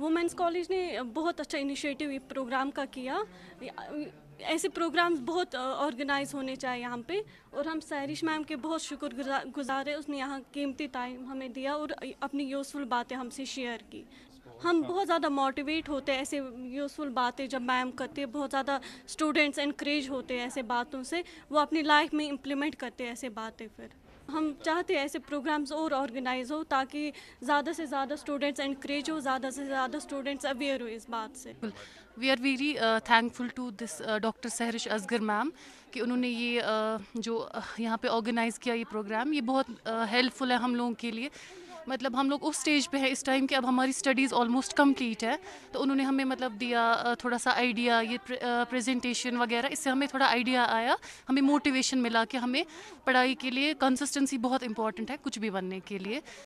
Women's college ने बहुत अच्छा इनिशिएटिव प्रोग्राम का किया ऐसे प्रोग्राम्स बहुत ऑर्गेनाइज होने चाहिए यहाँ पे और हम सैरिश मैम के बहुत शुक्र गुजार है उसने यहाँ कीमती टाइम हमें दिया और अपनी यूज़फुल बातें हमसे शेयर की हम हाँ। बहुत ज़्यादा मोटिवेट होते हैं ऐसे यूज़फुल बातें जब मैम करते हैं बहुत ज़्यादा स्टूडेंट्स इनक्रेज होते हैं ऐसे बातों से वो अपनी लाइफ में इम्प्लीमेंट करते हैं ऐसे बातें फिर हम चाहते हैं ऐसे प्रोग्राम्स और ऑर्गेनाइज हो ताकि ज़्यादा से ज़्यादा स्टूडेंट्स इनक्रेज हो ज़्यादा से ज़्यादा स्टूडेंट्स अवेयर हो इस बात से we are very thankful to this doctor Sehrish Asghar ma'am कि उन्होंने ये uh, जो uh, यहाँ पे ऑर्गेनाइज़ किया ये प्रोग्राम ये बहुत हेल्पफुल uh, है हम लोगों के लिए मतलब हम लोग उस स्टेज पे हैं इस टाइम कि अब हमारी स्टडीज़ ऑलमोस्ट कंप्लीट है तो उन्होंने हमें मतलब दिया थोड़ा सा आइडिया ये प्रेजेंटेशन वगैरह इससे हमें थोड़ा आइडिया आया हमें मोटिवेशन मिला कि हमें पढ़ाई के लिए कंसिस्टेंसी बहुत इंपॉर्टेंट है कुछ भी बनने के लिए